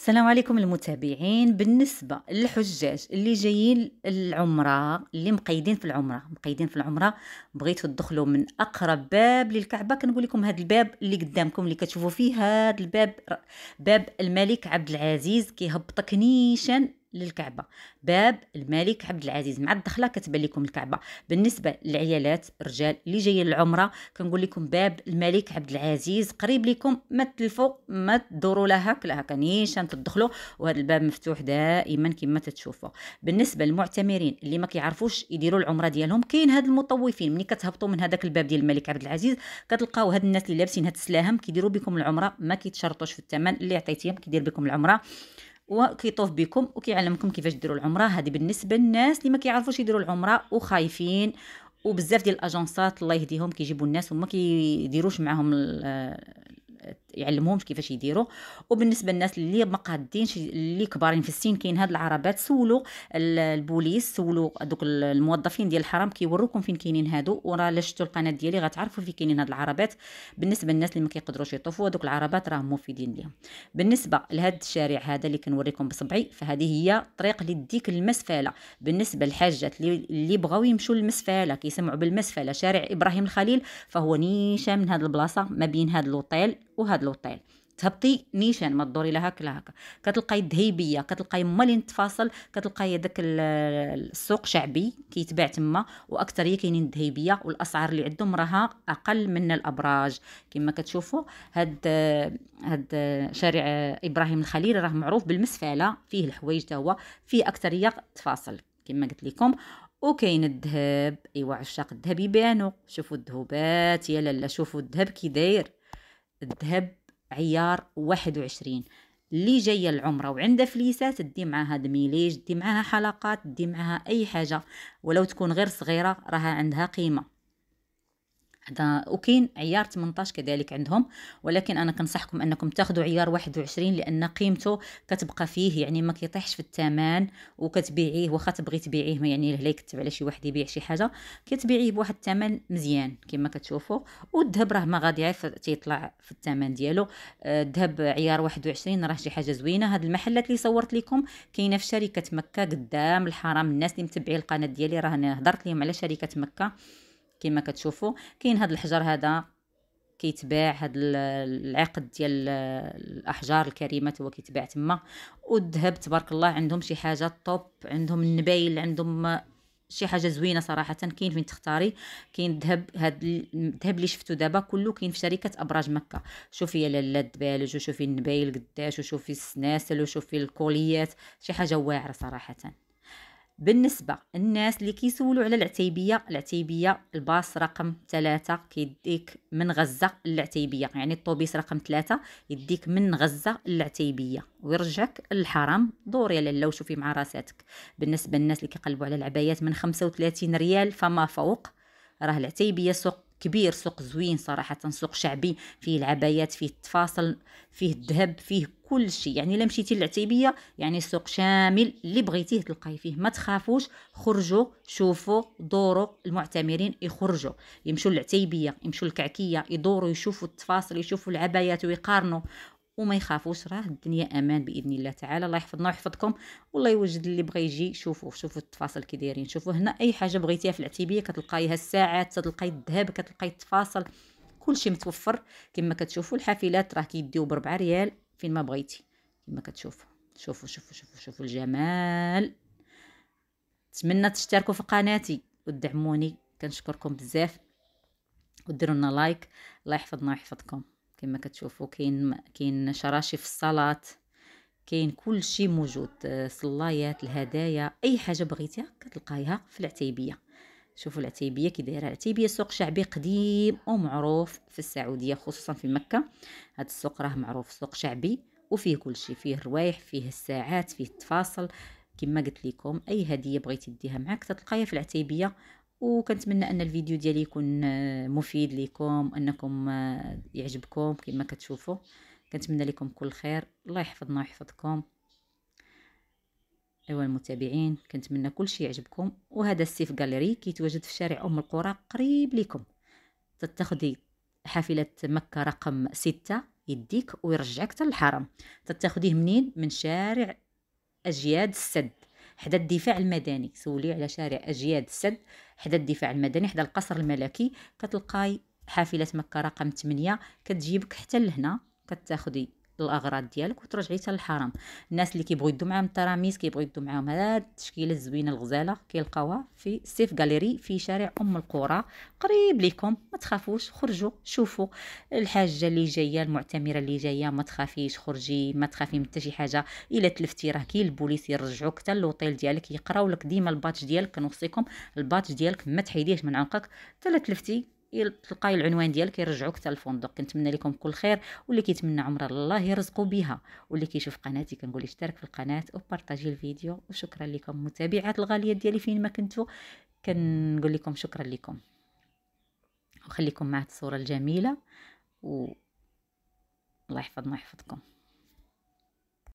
السلام عليكم المتابعين بالنسبة للحجاج اللي جايين العمرة اللي مقيدين في العمرة مقيدين في العمرة بغيتوا تدخلوا من أقرب باب للكعبة كنقول لكم هذا الباب اللي قدامكم اللي كتشوفوا فيه هذا الباب باب الملك عبد العزيز كيهبطك نيشان للكعبه باب الملك عبد العزيز مع الدخله كتبان لكم الكعبه بالنسبه للعيالات الرجال اللي جايين للعمره كنقول لكم باب الملك عبد العزيز قريب لكم ما تلفوا ما تدوروا لا هاك لا نيشان تدخلوا وهذا الباب مفتوح دائما كما تتشوفوا بالنسبه للمعتمرين اللي ما كيعرفوش يديروا العمره ديالهم كاين هاد المطوفين ملي كتهبطوا من هذاك الباب ديال الملك عبد العزيز كتلقاو هاد الناس اللي لابسين هاد السلاهم كيديروا بكم العمره ما كيتشرطوش في الثمن اللي عطيتيهم كيدير بكم العمره وكيطوف بكم وكيعلمكم كيفاش ديروا العمره هذه بالنسبه للناس اللي ما كيعرفوش يديروا العمره وخايفين وبزاف ديال الاجنسات الله يهديهم كيجيبوا الناس وما كيديروش معاهم يعلمهمش كيفاش يديروا وبالنسبه للناس اللي ما قادينش اللي كبارين في السن كاين هاد العربات سولوا البوليس سولوا دوك الموظفين ديال الحرام كيوروكم فين كاينين هادو وراه الا شفتوا القناه ديالي غتعرفوا فين كاينين هاد العربات بالنسبه للناس اللي ما كيقدروش يطوفوا دوك العربات راه مفيدين ليهم بالنسبه لهاد الشارع هذا اللي كنوريكم بصبعي فهذه هي طريق لديك المسفاله بالنسبه للحاجات اللي, اللي بغاو يمشوا للمسفاله كيسمعوا بالمسفاله شارع ابراهيم الخليل فهو نيشه من هاد البلاصه ما بين هاد لوطيل وهاد لوطيل تهبطي نيشان ما تدوري لا كلا لا هاكا كتلقاي الذهيبيه كتلقاي ما اللي نتفاصل كتلقاي داك السوق شعبي كيتباع تما واكثريه كاينين الذهيبيه والاسعار اللي عندهم راها اقل من الابراج كما كتشوفوا هاد هاد شارع ابراهيم الخليل راه معروف بالمسفاله فيه الحوايج تا هو فيه اكثريه تفاصل كما قلت لكم وكاين الذهب ايوا عشاق الذهب يبانو شوفوا الذهبات يا لالا شوفوا الذهب كي داير الذهب عيار 21 اللي جاية العمرة وعندها فليسات دي معاها دميليج دي معاها حلقات دي معاها أي حاجة ولو تكون غير صغيرة راها عندها قيمة وكاين عيار 18 كذلك عندهم ولكن انا كنصحكم انكم تاخذوا عيار 21 لان قيمته كتبقى فيه يعني ما كيطيحش في الثمن وكتبيعيه واخا تبغي تبيعيه ما يعني لهلا يكتب على شي واحد يبيع شي حاجه كتبيعيه بواحد الثمن مزيان كما كتشوفوا والذهب راه ما غادي تيطلع في الثمن ديالو آه، الذهب عيار 21 راه شي حاجه زوينه هاد المحلات اللي صورت لكم كاينه في شركه مكه قدام الحرام الناس اللي متبعين القناه ديالي راه انا هضرت لهم على شركه مكه كما كتشوفوا كاين هذا الحجر هذا كيتباع هاد العقد ديال الاحجار الكريمات هو كيتباع تما والذهب تبارك الله عندهم شي حاجه طوب عندهم النبيل عندهم شي حاجه زوينه صراحه كاين فين تختاري كاين الذهب هاد الذهب اللي شفتو دابا كله كاين في شركه ابراج مكه شوفي يا لالا الدبالج وشوفي النبيل قداش وشوفي السناسل وشوفي الكوليات شي حاجه واعره صراحه بالنسبه الناس اللي كيسولوا على العتيبيه العتيبيه الباص رقم ثلاثة كيديك من غزه للعتيبيه يعني الطوبيس رقم ثلاثة يديك من غزه للعتيبيه ويرجعك للحرم دور يا لاله وشوفي مع راساتك بالنسبه للناس اللي كيقلبوا على العبايات من 35 ريال فما فوق راه العتيبيه سوق كبير سوق زوين صراحه سوق شعبي فيه العبايات فيه التفاصل فيه الذهب فيه كل شيء يعني الا مشيتي للعتيبيه يعني سوق شامل اللي بغيتيه تلقاي فيه ما تخافوش خرجوا شوفوا دوروا المعتمرين يخرجوا يمشوا للعتيبيه يمشوا للكعكيه يدوروا يشوفوا التفاصل يشوفوا العبايات ويقارنوا وما يخافوش راه الدنيا امان باذن الله تعالى الله يحفظنا ويحفظكم والله يوجد اللي بغى يجي شوفوا شوفوا التفاصيل كي دايرين شوفوا هنا اي حاجه بغيتيها في العتيبيه كتلقايها الساعات كتلقاي الذهب كتلقاي التفاصيل كلشي متوفر كما كتشوفوا الحافلات راه كيديو ب 4 ريال فين ما بغيتي كما كتشوفوا شوفوا شوفوا شوفوا شوفوا الجمال نتمنى تشتركوا في قناتي وتدعموني كنشكركم بزاف وديروا لنا لايك الله يحفظنا ويحفظكم كما كتشوفوا كاين كاين شراشي في الصالات كاين كل شيء موجود آه، صلايات الهدايا اي حاجه بغيتيها كتلقايها في العتيبيه شوفوا العتيبيه كي دايره العتيبيه سوق شعبي قديم ومعروف في السعوديه خصوصا في مكه هذا السوق راه معروف سوق شعبي وفيه كل شيء فيه الروايح فيه الساعات فيه التفاصيل كما قلت لكم اي هديه بغيتي ديها معك تلقايها في العتيبيه وكنتمنى ان الفيديو ديالي يكون آه، مفيد لكم انكم آه، يعجبكم كما كتشوفوا كنتمنى لكم كل خير الله يحفظنا ويحفظكم ايوا المتابعين كنتمنى كل شيء يعجبكم وهذا السيف غاليري كيتواجد في شارع ام القرى قريب لكم تتخذي حافله مكه رقم ستة يديك ويرجعك للحرم الحرم منين من شارع اجياد السد حدا الدفاع المدني سولي على شارع أجياد السد حدا الدفاع المدني حدا القصر الملكي كتلقاي حافلة مكة رقم 8 كتجيبك حتى لهنا كتاخدي الاغراض ديالك وترجعي حتى للحرم الناس اللي كيبغيو يدوا معاهم التراميس كيبغيو يدوا معاهم هاد التشكيله الزوينه الغزاله كيلقاوها في سيف غاليري في شارع ام القرى قريب ليكم ما تخافوش خرجوا شوفوا الحاجه اللي جايه المعتمره اللي جايه ما تخافيش خرجي ما تخافي من حتى شي حاجه الا تلفتي راه كاين البوليس يرجعوك حتى للوطيل ديالك يقراو لك ديما الباتش ديالك كنوصيكم الباتش ديالك ما تحيديهش من عنقك حتى تلفتي تلقاي العنوان ديالك يرجعوك حتى الفندق كنتمنى لكم كل خير واللي كيتمنى عمره الله يرزقو بها واللي كيشوف قناتي كنقول اشترك في القناه وبارطاجي الفيديو وشكرا لكم متابعات الغاليه ديالي فين ما كنتو كنقول لكم شكرا لكم وخليكم مع الصوره الجميله و الله يحفظنا ويحفظكم